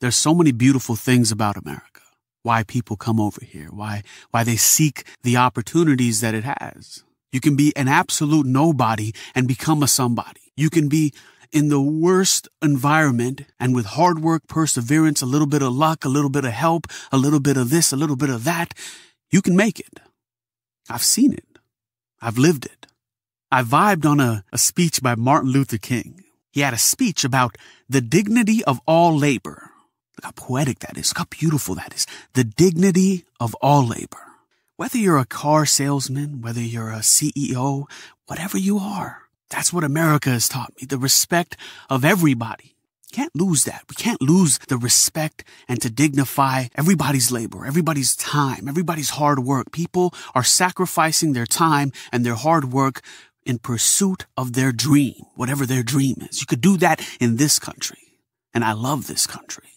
There's so many beautiful things about America. Why people come over here, why why they seek the opportunities that it has. You can be an absolute nobody and become a somebody. You can be in the worst environment and with hard work, perseverance, a little bit of luck, a little bit of help, a little bit of this, a little bit of that, you can make it. I've seen it. I've lived it. I vibed on a, a speech by Martin Luther King. He had a speech about the dignity of all labor. Look how poetic that is. Look how beautiful that is. The dignity of all labor. Whether you're a car salesman, whether you're a CEO, whatever you are, that's what America has taught me. The respect of everybody. Can't lose that. We can't lose the respect and to dignify everybody's labor, everybody's time, everybody's hard work. People are sacrificing their time and their hard work in pursuit of their dream, whatever their dream is. You could do that in this country. And I love this country.